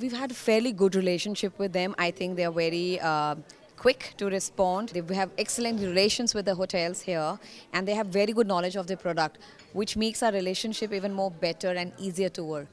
We've had a fairly good relationship with them. I think they're very uh, quick to respond. They have excellent relations with the hotels here and they have very good knowledge of the product, which makes our relationship even more better and easier to work.